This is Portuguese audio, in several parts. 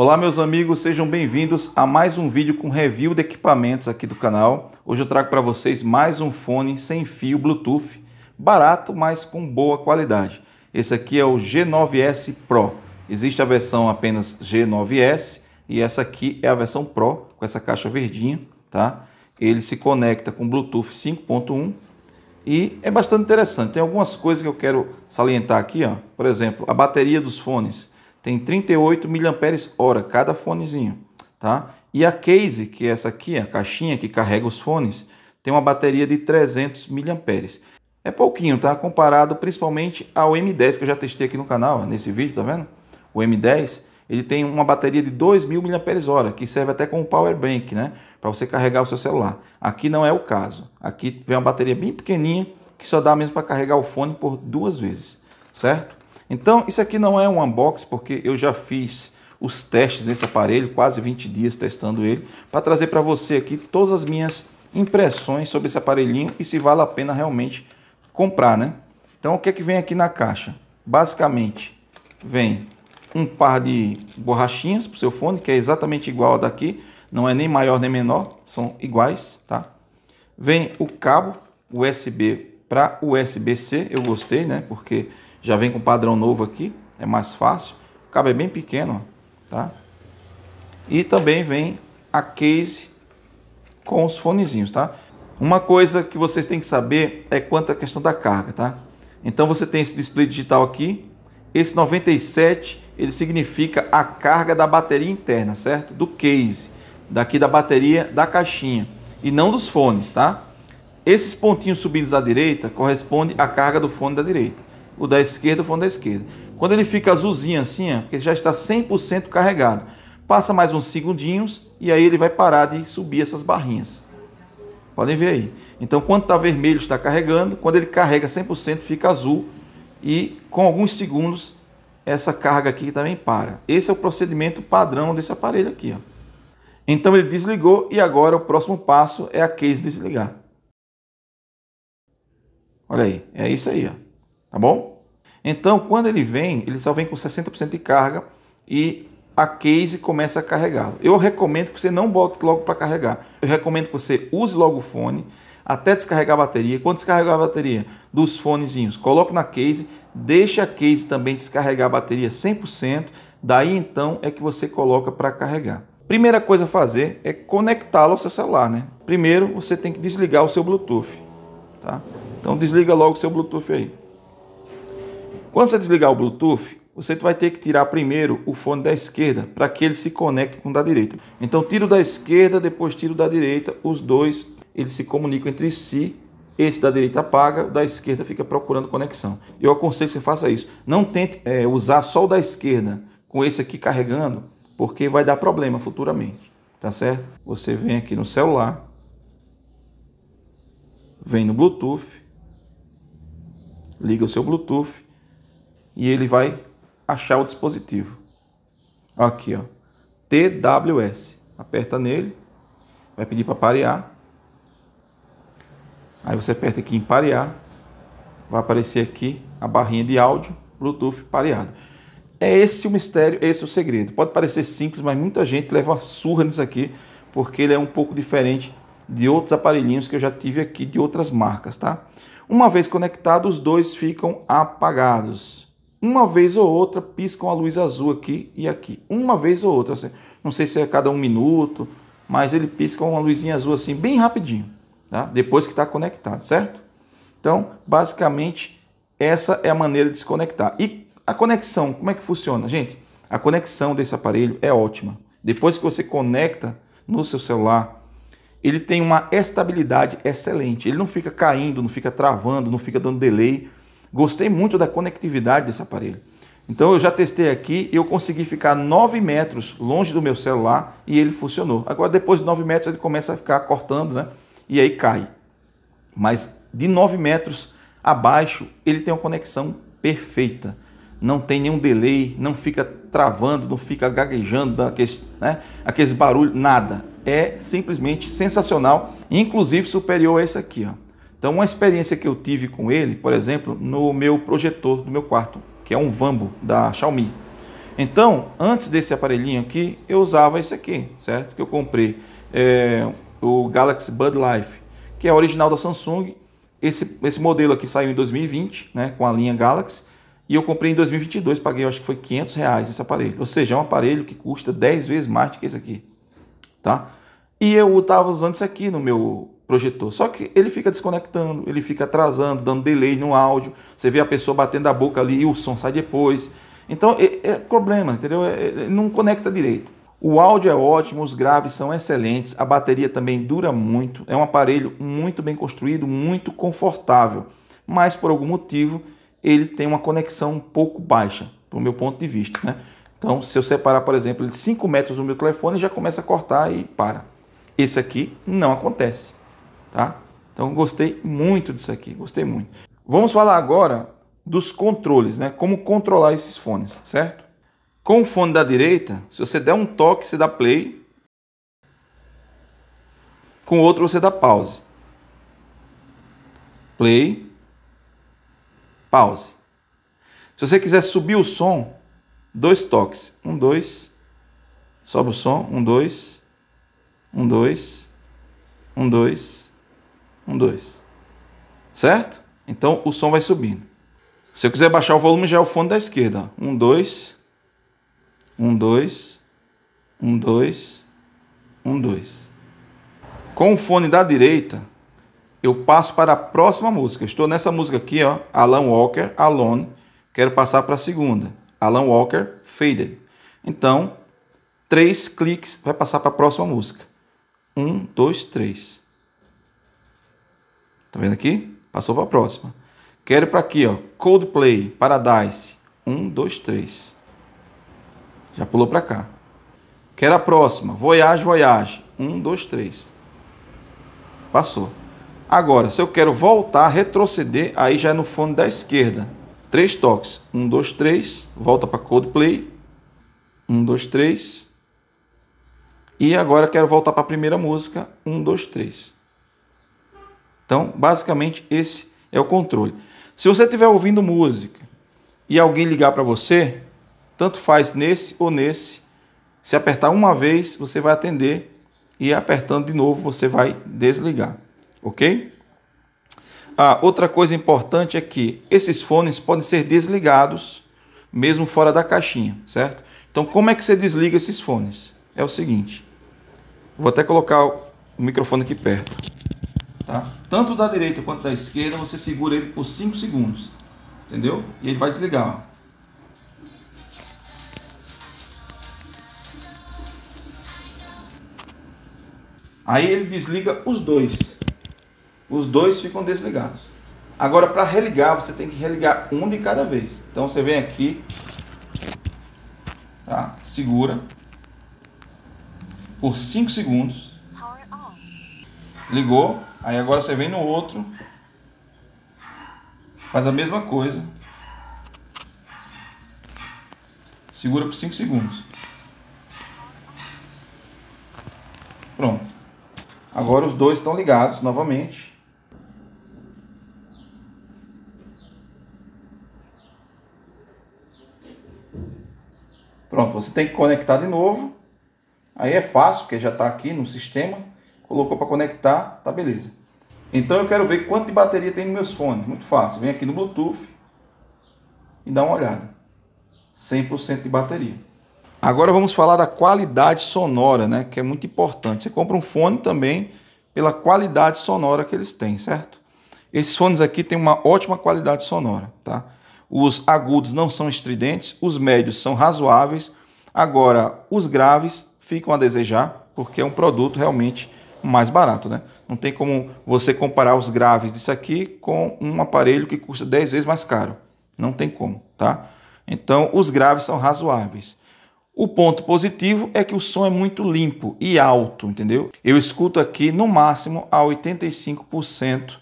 Olá meus amigos, sejam bem-vindos a mais um vídeo com review de equipamentos aqui do canal. Hoje eu trago para vocês mais um fone sem fio Bluetooth, barato, mas com boa qualidade. Esse aqui é o G9S Pro. Existe a versão apenas G9S e essa aqui é a versão Pro, com essa caixa verdinha, tá? Ele se conecta com Bluetooth 5.1 e é bastante interessante. Tem algumas coisas que eu quero salientar aqui, ó. Por exemplo, a bateria dos fones tem 38 mAh cada fonezinho, tá? E a case, que é essa aqui, a caixinha que carrega os fones, tem uma bateria de 300 mAh. É pouquinho, tá? Comparado principalmente ao M10 que eu já testei aqui no canal, nesse vídeo, tá vendo? O M10, ele tem uma bateria de 2.000 mAh, que serve até como power bank, né? Para você carregar o seu celular. Aqui não é o caso. Aqui vem uma bateria bem pequenininha, que só dá mesmo para carregar o fone por duas vezes, certo? Então, isso aqui não é um unbox, porque eu já fiz os testes desse aparelho, quase 20 dias testando ele, para trazer para você aqui todas as minhas impressões sobre esse aparelhinho e se vale a pena realmente comprar, né? Então, o que é que vem aqui na caixa? Basicamente, vem um par de borrachinhas para o seu fone, que é exatamente igual a daqui, não é nem maior nem menor, são iguais, tá? Vem o cabo USB para USB-C, eu gostei, né? Porque já vem com padrão novo aqui, é mais fácil. O cabo é bem pequeno, tá? E também vem a case com os fonezinhos, tá? Uma coisa que vocês têm que saber é quanto à questão da carga, tá? Então você tem esse display digital aqui. Esse 97, ele significa a carga da bateria interna, certo? Do case, daqui da bateria da caixinha e não dos fones, tá? Esses pontinhos subidos à direita correspondem à carga do fone da direita o da esquerda, o fundo da esquerda. Quando ele fica azulzinho assim, ó, é, porque já está 100% carregado, passa mais uns segundinhos e aí ele vai parar de subir essas barrinhas. Podem ver aí. Então, quando está vermelho, está carregando. Quando ele carrega 100%, fica azul. E com alguns segundos, essa carga aqui também para. Esse é o procedimento padrão desse aparelho aqui. Ó. Então, ele desligou e agora o próximo passo é a case desligar. Olha aí, é isso aí. Ó tá bom? Então, quando ele vem, ele só vem com 60% de carga e a case começa a carregá-lo. Eu recomendo que você não bote logo para carregar. Eu recomendo que você use logo o fone até descarregar a bateria. Quando descarregar a bateria dos fonezinhos, coloque na case, deixe a case também descarregar a bateria 100%, daí então é que você coloca para carregar. Primeira coisa a fazer é conectá-lo ao seu celular, né? Primeiro você tem que desligar o seu Bluetooth, tá? Então desliga logo o seu Bluetooth aí. Quando você desligar o Bluetooth, você vai ter que tirar primeiro o fone da esquerda para que ele se conecte com o da direita. Então tiro da esquerda, depois tiro da direita, os dois eles se comunicam entre si. Esse da direita apaga, o da esquerda fica procurando conexão. Eu aconselho que você faça isso. Não tente é, usar só o da esquerda com esse aqui carregando, porque vai dar problema futuramente, tá certo? Você vem aqui no celular, vem no Bluetooth, liga o seu Bluetooth e ele vai achar o dispositivo. Aqui, ó, TWS. Aperta nele, vai pedir para parear. Aí você aperta aqui em parear, vai aparecer aqui a barrinha de áudio Bluetooth pareado. É esse o mistério, esse é o segredo. Pode parecer simples, mas muita gente leva surra nisso aqui, porque ele é um pouco diferente de outros aparelhinhos que eu já tive aqui de outras marcas, tá? Uma vez conectado, os dois ficam apagados uma vez ou outra piscam a luz azul aqui e aqui. Uma vez ou outra, assim, não sei se é cada um minuto, mas ele pisca uma luzinha azul assim bem rapidinho, tá? depois que está conectado, certo? Então, basicamente, essa é a maneira de se conectar. E a conexão, como é que funciona? Gente, a conexão desse aparelho é ótima. Depois que você conecta no seu celular, ele tem uma estabilidade excelente. Ele não fica caindo, não fica travando, não fica dando delay Gostei muito da conectividade desse aparelho. Então eu já testei aqui e eu consegui ficar 9 metros longe do meu celular e ele funcionou. Agora depois de 9 metros ele começa a ficar cortando, né? E aí cai. Mas de 9 metros abaixo ele tem uma conexão perfeita. Não tem nenhum delay, não fica travando, não fica gaguejando, aqueles, né? aqueles barulhos, nada. É simplesmente sensacional, inclusive superior a esse aqui, ó. Então, uma experiência que eu tive com ele, por exemplo, no meu projetor do meu quarto, que é um Vambo da Xiaomi. Então, antes desse aparelhinho aqui, eu usava esse aqui, certo? Que eu comprei é, o Galaxy Bud Life, que é original da Samsung. Esse, esse modelo aqui saiu em 2020, né, com a linha Galaxy, e eu comprei em 2022, paguei acho que foi 500 reais esse aparelho. Ou seja, é um aparelho que custa 10 vezes mais do que esse aqui, tá? E eu estava usando isso aqui no meu projetor. Só que ele fica desconectando, ele fica atrasando, dando delay no áudio. Você vê a pessoa batendo a boca ali e o som sai depois. Então é, é problema, entendeu? É, é, não conecta direito. O áudio é ótimo, os graves são excelentes, a bateria também dura muito. É um aparelho muito bem construído, muito confortável. Mas por algum motivo ele tem uma conexão um pouco baixa, do meu ponto de vista, né? Então, se eu separar, por exemplo, de 5 metros do meu telefone, já começa a cortar e para. Esse aqui não acontece tá? Então gostei muito disso aqui, gostei muito. Vamos falar agora dos controles, né? Como controlar esses fones, certo? Com o fone da direita, se você der um toque, você dá play. Com o outro você dá pause. Play. Pause. Se você quiser subir o som, dois toques. Um, dois. Sobe o som. Um, dois. Um, dois. Um, dois um, dois. Certo? Então o som vai subindo. Se eu quiser baixar o volume, já é o fone da esquerda. um, dois. um, dois. um, dois. um, dois. Com o fone da direita, eu passo para a próxima música. estou nessa música aqui, ó, Alan Walker, Alone. Quero passar para a segunda, Alan Walker, Faded. Então, três cliques vai passar para a próxima música. Um, dois, três. Tá vendo aqui? Passou para a próxima. Quero para aqui, ó, Coldplay, Paradise. Um, dois, três. Já pulou para cá. Quero a próxima, Voyage, Voyage. Um, dois, três. Passou. Agora, se eu quero voltar, retroceder, aí já é no fundo da esquerda. Três toques. Um, dois, três. Volta para Coldplay. Um, dois, três. E agora quero voltar para a primeira música. Um, dois, três. Então, basicamente, esse é o controle. Se você estiver ouvindo música e alguém ligar para você, tanto faz nesse ou nesse, se apertar uma vez, você vai atender e apertando de novo, você vai desligar, ok? Ah, outra coisa importante é que esses fones podem ser desligados mesmo fora da caixinha, certo? Então, como é que você desliga esses fones? É o seguinte, vou até colocar o microfone aqui perto tá? Tanto da direita quanto da esquerda, você segura ele por 5 segundos. Entendeu? E ele vai desligar, ó. Aí ele desliga os dois. Os dois ficam desligados. Agora, para religar, você tem que religar um de cada vez. Então, você vem aqui, tá? segura por 5 segundos. Ligou. Aí agora você vem no outro, faz a mesma coisa. Segura por 5 segundos. Pronto. Agora os dois estão ligados novamente. Pronto, você tem que conectar de novo. Aí é fácil, porque já está aqui no sistema colocou para conectar, tá beleza. Então eu quero ver quanto de bateria tem nos meus fones. Muito fácil, vem aqui no Bluetooth e dá uma olhada. 100% de bateria. Agora vamos falar da qualidade sonora, né, que é muito importante. Você compra um fone também pela qualidade sonora que eles têm, certo? Esses fones aqui têm uma ótima qualidade sonora, tá? Os agudos não são estridentes, os médios são razoáveis. Agora, os graves ficam a desejar, porque é um produto realmente mais barato, né? Não tem como você comparar os graves disso aqui com um aparelho que custa 10 vezes mais caro. Não tem como, tá? Então, os graves são razoáveis. O ponto positivo é que o som é muito limpo e alto, entendeu? Eu escuto aqui no máximo a 85%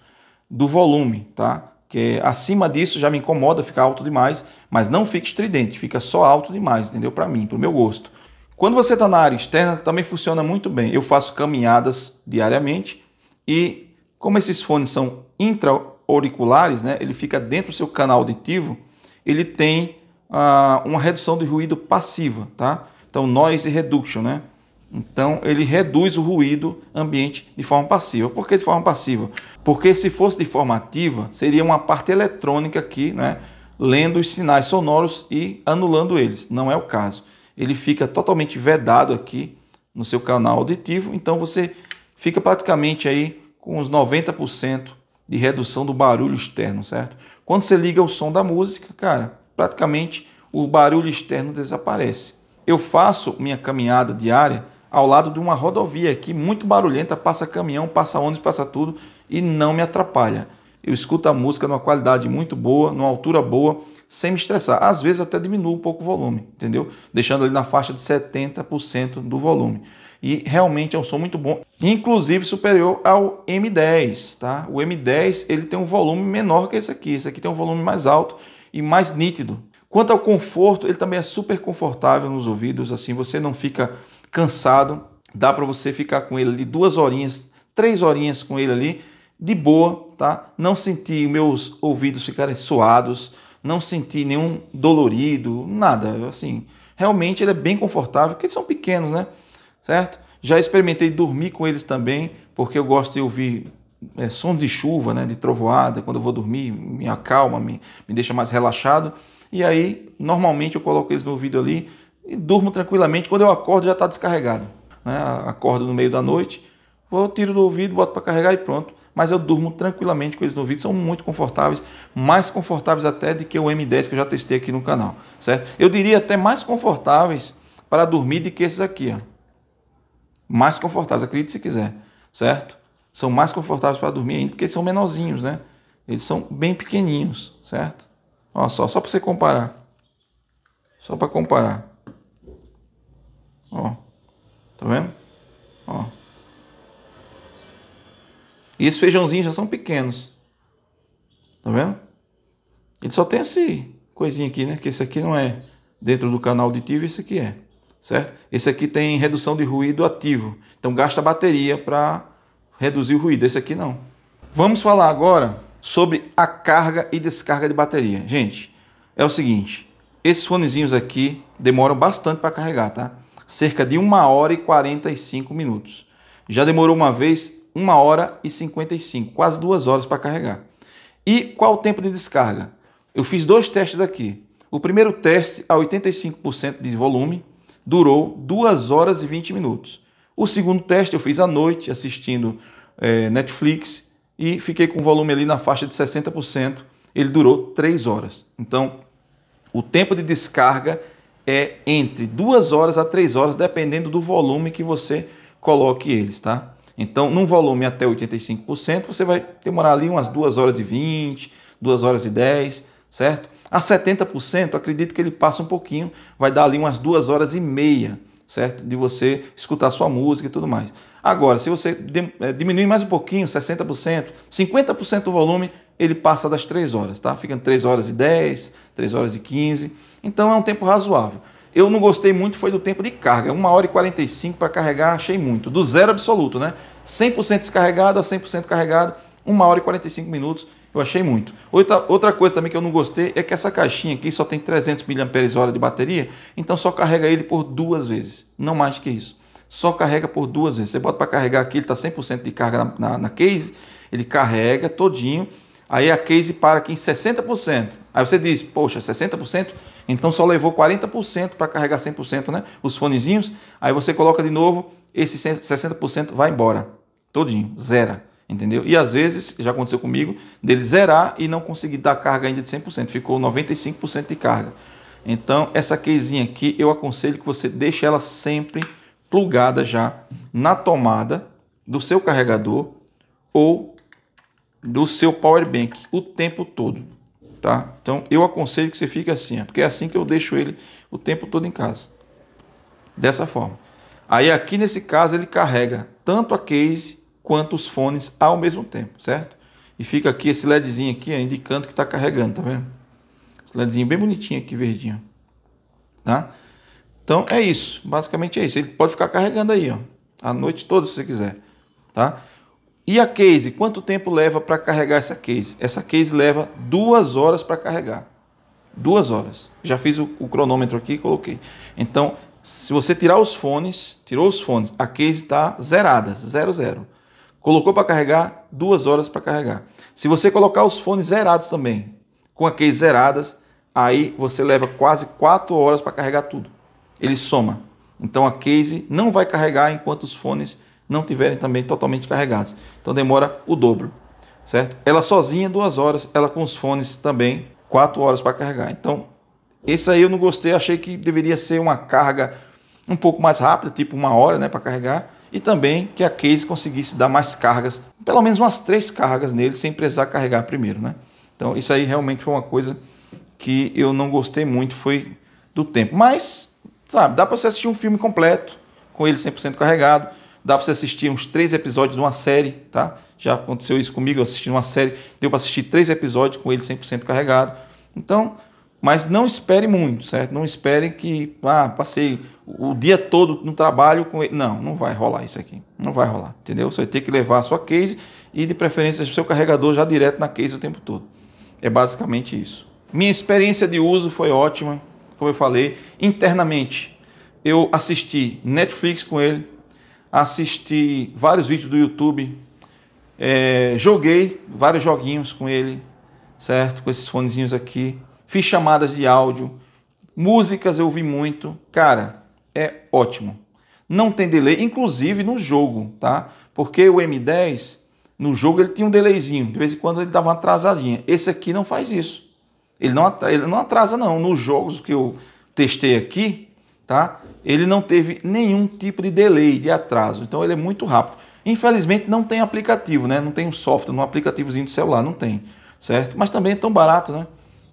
do volume, tá? Que é, acima disso já me incomoda, ficar alto demais, mas não fica estridente, fica só alto demais, entendeu? Para mim, para o meu gosto. Quando você está na área externa, também funciona muito bem. Eu faço caminhadas diariamente e como esses fones são intra-auriculares, né, ele fica dentro do seu canal auditivo, ele tem ah, uma redução de ruído passiva, tá? Então, noise reduction, né? Então, ele reduz o ruído ambiente de forma passiva. Por que de forma passiva? Porque se fosse de forma ativa, seria uma parte eletrônica aqui, né? Lendo os sinais sonoros e anulando eles. Não é o caso ele fica totalmente vedado aqui no seu canal auditivo, então você fica praticamente aí com uns 90% de redução do barulho externo, certo? Quando você liga o som da música, cara, praticamente o barulho externo desaparece. Eu faço minha caminhada diária ao lado de uma rodovia aqui muito barulhenta, passa caminhão, passa ônibus, passa tudo e não me atrapalha. Eu escuto a música numa qualidade muito boa, numa altura boa sem me estressar. Às vezes até diminuo um pouco o volume, entendeu? Deixando ali na faixa de 70% do volume. E realmente é um som muito bom, inclusive superior ao M10, tá? O M10 ele tem um volume menor que esse aqui. Esse aqui tem um volume mais alto e mais nítido. Quanto ao conforto, ele também é super confortável nos ouvidos, assim você não fica cansado. Dá para você ficar com ele ali duas horinhas, três horinhas com ele ali, de boa, tá? Não sentir meus ouvidos ficarem suados, não senti nenhum dolorido, nada. Assim, realmente ele é bem confortável, porque eles são pequenos, né? Certo? Já experimentei dormir com eles também, porque eu gosto de ouvir é, de chuva, né, de trovoada, quando eu vou dormir, me acalma, me, me deixa mais relaxado. E aí, normalmente eu coloco eles no ouvido ali e durmo tranquilamente. Quando eu acordo, já está descarregado. Né? Acordo no meio da noite, vou tiro do ouvido, boto para carregar e pronto mas eu durmo tranquilamente com eles no ouvido, são muito confortáveis, mais confortáveis até do que o M10 que eu já testei aqui no canal, certo? Eu diria até mais confortáveis para dormir do que esses aqui, ó. Mais confortáveis, acredite se quiser, certo? São mais confortáveis para dormir ainda porque são menorzinhos, né? Eles são bem pequeninhos, certo? Olha só, só para você comparar. Só para comparar. Ó. Tá vendo? Ó. E esses feijãozinhos já são pequenos. Tá vendo? Ele só tem esse coisinha aqui, né? Que esse aqui não é dentro do canal auditivo, esse aqui é. Certo? Esse aqui tem redução de ruído ativo. Então gasta bateria para reduzir o ruído. Esse aqui não. Vamos falar agora sobre a carga e descarga de bateria. Gente, é o seguinte. Esses fonezinhos aqui demoram bastante para carregar, tá? Cerca de 1 hora e 45 minutos. Já demorou uma vez 1 hora e 55, quase 2 horas para carregar. E qual o tempo de descarga? Eu fiz dois testes aqui. O primeiro teste, a 85% de volume, durou 2 horas e 20 minutos. O segundo teste eu fiz à noite, assistindo é, Netflix, e fiquei com o volume ali na faixa de 60%. Ele durou 3 horas. Então, o tempo de descarga é entre 2 horas a 3 horas, dependendo do volume que você coloque eles, tá? Então, num volume até 85%, você vai demorar ali umas 2 horas e 20, 2 horas e 10, certo? A 70%, acredito que ele passa um pouquinho, vai dar ali umas 2 horas e meia, certo? De você escutar sua música e tudo mais. Agora, se você eh, diminuir mais um pouquinho, 60%, 50% do volume, ele passa das 3 horas, tá? Fica 3 horas e 10, 3 horas e 15. Então é um tempo razoável. Eu não gostei muito foi do tempo de carga, 1 hora e 45 para carregar, achei muito. Do zero absoluto, né? 100% descarregado a 100% carregado, 1 hora e 45 minutos, eu achei muito. Outra, outra coisa também que eu não gostei é que essa caixinha aqui só tem 300 mAh de bateria, então só carrega ele por duas vezes, não mais que isso. Só carrega por duas vezes. Você bota para carregar aqui, ele está 100% de carga na, na, na case, ele carrega todinho, aí a case para aqui em 60%. Aí você diz, poxa, 60%? Então só levou 40% para carregar 100%, né? Os fonezinhos. Aí você coloca de novo, esse 60% vai embora. Todinho, zera. Entendeu? E às vezes, já aconteceu comigo, dele zerar e não conseguir dar carga ainda de 100%. Ficou 95% de carga. Então, essa casezinha aqui, eu aconselho que você deixe ela sempre plugada já na tomada do seu carregador ou do seu power bank o tempo todo tá? Então eu aconselho que você fique assim, é porque é assim que eu deixo ele o tempo todo em casa. Dessa forma. Aí aqui nesse caso ele carrega tanto a case quanto os fones ao mesmo tempo, certo? E fica aqui esse ledzinho aqui, ó, indicando que está carregando, tá vendo? Esse ledzinho bem bonitinho aqui, verdinho. Tá? Então é isso, basicamente é isso. Ele pode ficar carregando aí, ó, a noite toda se você quiser, tá? E a case, quanto tempo leva para carregar essa case? Essa case leva duas horas para carregar. Duas horas. Já fiz o, o cronômetro aqui e coloquei. Então, se você tirar os fones, tirou os fones, a case está zerada, zero, zero. Colocou para carregar, duas horas para carregar. Se você colocar os fones zerados também, com a case zeradas, aí você leva quase quatro horas para carregar tudo. Ele soma. Então a case não vai carregar enquanto os fones não tiverem também totalmente carregados. Então demora o dobro, certo? Ela sozinha duas horas, ela com os fones também quatro horas para carregar. Então esse aí eu não gostei, achei que deveria ser uma carga um pouco mais rápida, tipo uma hora, né, para carregar. E também que a case conseguisse dar mais cargas, pelo menos umas três cargas nele, sem precisar carregar primeiro, né? Então isso aí realmente foi uma coisa que eu não gostei muito, foi do tempo. Mas, sabe, dá para você assistir um filme completo, com ele 100% carregado dá para você assistir uns três episódios de uma série, tá? Já aconteceu isso comigo, eu assisti uma série, deu para assistir três episódios com ele 100% carregado. Então, mas não espere muito, certo? Não espere que, ah, passei o dia todo no trabalho com ele. Não, não vai rolar isso aqui. Não vai rolar, entendeu? Você vai ter que levar a sua case e, de preferência, o seu carregador já direto na case o tempo todo. É basicamente isso. Minha experiência de uso foi ótima, como eu falei. Internamente, eu assisti Netflix com ele, assisti vários vídeos do YouTube, é, joguei vários joguinhos com ele, certo? Com esses fonezinhos aqui, fiz chamadas de áudio, músicas eu ouvi muito, cara, é ótimo. Não tem delay, inclusive no jogo, tá? Porque o M10 no jogo ele tinha um delayzinho, de vez em quando ele dava uma atrasadinha. Esse aqui não faz isso. Ele não, atrasa, ele não atrasa não. Nos jogos que eu testei aqui, tá? Ele não teve nenhum tipo de delay, de atraso. Então ele é muito rápido. Infelizmente não tem aplicativo, né? Não tem um software, um aplicativozinho do celular, não tem, certo? Mas também é tão barato, né?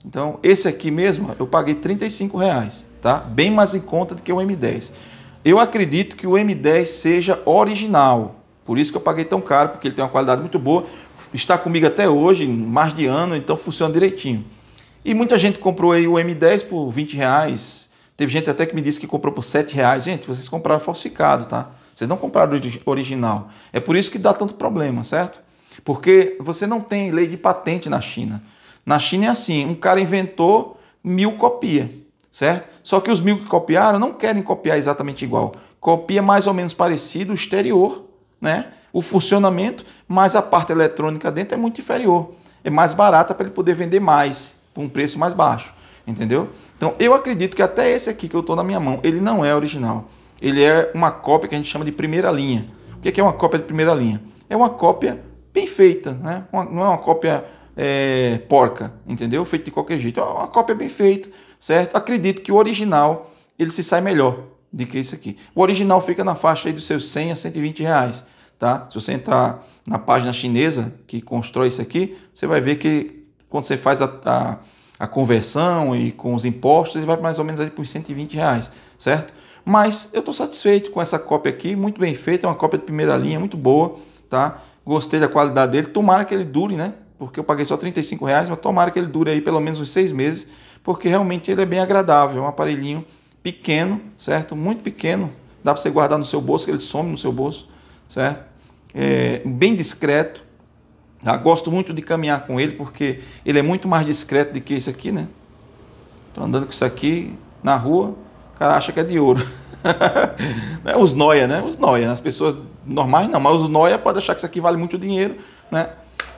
Então esse aqui mesmo eu paguei 35 reais, tá? Bem mais em conta do que o M10. Eu acredito que o M10 seja original, por isso que eu paguei tão caro, porque ele tem uma qualidade muito boa, está comigo até hoje, mais de ano, então funciona direitinho. E muita gente comprou aí o M10 por 20 reais, Teve gente até que me disse que comprou por 7 reais. Gente, vocês compraram falsificado, tá? Vocês não compraram original. É por isso que dá tanto problema, certo? Porque você não tem lei de patente na China. Na China é assim, um cara inventou mil copia, certo? Só que os mil que copiaram não querem copiar exatamente igual. Copia mais ou menos parecido o exterior, né? O funcionamento, mas a parte eletrônica dentro é muito inferior. É mais barata para ele poder vender mais, por um preço mais baixo, entendeu? Então, eu acredito que até esse aqui que eu estou na minha mão, ele não é original. Ele é uma cópia que a gente chama de primeira linha. O é que é uma cópia de primeira linha? É uma cópia bem feita, né? Uma, não é uma cópia é, porca, entendeu? Feita de qualquer jeito. É uma cópia bem feita, certo? Acredito que o original ele se sai melhor do que esse aqui. O original fica na faixa aí dos seus 100 a 120 reais, tá? Se você entrar na página chinesa que constrói isso aqui, você vai ver que quando você faz a, a a conversão e com os impostos, ele vai mais ou menos ali por 120 reais, certo? Mas eu estou satisfeito com essa cópia aqui, muito bem feita, é uma cópia de primeira linha, muito boa, tá? Gostei da qualidade dele, tomara que ele dure, né? Porque eu paguei só 35 reais, mas tomara que ele dure aí pelo menos uns seis meses, porque realmente ele é bem agradável, é um aparelhinho pequeno, certo? Muito pequeno, dá para você guardar no seu bolso, que ele some no seu bolso, certo? É, bem discreto, Tá? Gosto muito de caminhar com ele porque ele é muito mais discreto do que esse aqui, né? Tô andando com isso aqui na rua, o cara acha que é de ouro. É os noia, né? Os noia, as pessoas normais não, mas os noia podem achar que isso aqui vale muito dinheiro, né?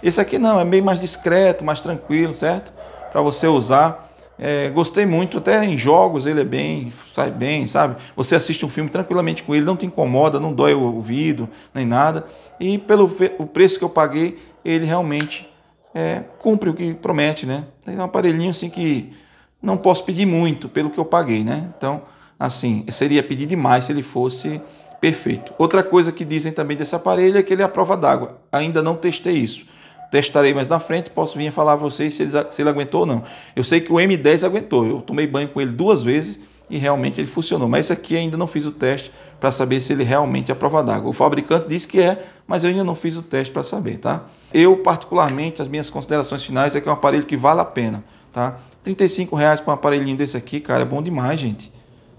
Esse aqui não, é meio mais discreto, mais tranquilo, certo? Para você usar é, gostei muito, até em jogos ele é bem, sai bem, sabe? Você assiste um filme tranquilamente com ele, não te incomoda, não dói o ouvido, nem nada. E pelo o preço que eu paguei, ele realmente é, cumpre o que promete, né? É um aparelhinho assim que não posso pedir muito pelo que eu paguei, né? Então, assim, seria pedir demais se ele fosse perfeito. Outra coisa que dizem também desse aparelho é que ele é a prova d'água. Ainda não testei isso testarei mais na frente, posso vir falar a vocês se ele, se ele aguentou ou não. Eu sei que o M10 aguentou, eu tomei banho com ele duas vezes e realmente ele funcionou. Mas esse aqui ainda não fiz o teste para saber se ele realmente é prova d'água. O fabricante disse que é, mas eu ainda não fiz o teste para saber, tá? Eu, particularmente, as minhas considerações finais é que é um aparelho que vale a pena, tá? R$ reais para um aparelhinho desse aqui, cara, é bom demais, gente.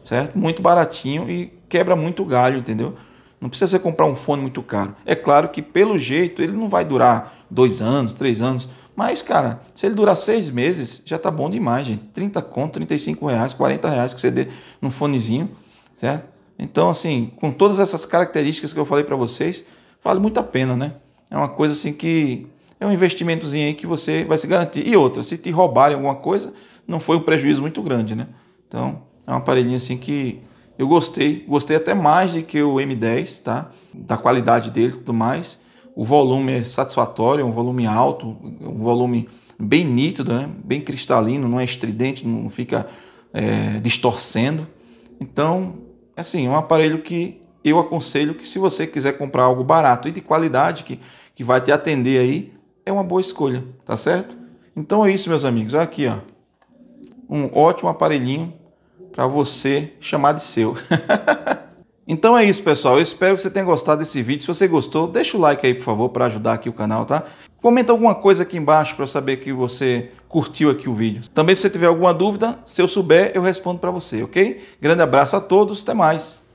Certo? Muito baratinho e quebra muito galho, entendeu? Não precisa você comprar um fone muito caro. É claro que, pelo jeito, ele não vai durar dois anos, três anos. Mas, cara, se ele durar seis meses, já tá bom demais, gente. 30 conto, 35 reais, 40 reais que você dê num fonezinho, certo? Então, assim, com todas essas características que eu falei para vocês, vale muito a pena, né? É uma coisa assim que é um investimentozinho aí que você vai se garantir. E outra, se te roubarem alguma coisa, não foi um prejuízo muito grande, né? Então, é um aparelhinho assim que eu gostei, gostei até mais do que o M10, tá? Da qualidade dele e tudo mais. O volume é satisfatório, é um volume alto, um volume bem nítido, né? bem cristalino, não é estridente, não fica é, distorcendo. Então, assim, é um aparelho que eu aconselho que se você quiser comprar algo barato e de qualidade, que, que vai te atender aí, é uma boa escolha, tá certo? Então é isso, meus amigos. Aqui, ó. Um ótimo aparelhinho para você chamar de seu. Então é isso, pessoal. Eu espero que você tenha gostado desse vídeo. Se você gostou, deixa o like aí, por favor, para ajudar aqui o canal, tá? Comenta alguma coisa aqui embaixo para eu saber que você curtiu aqui o vídeo. Também se você tiver alguma dúvida, se eu souber, eu respondo para você, ok? Grande abraço a todos, até mais!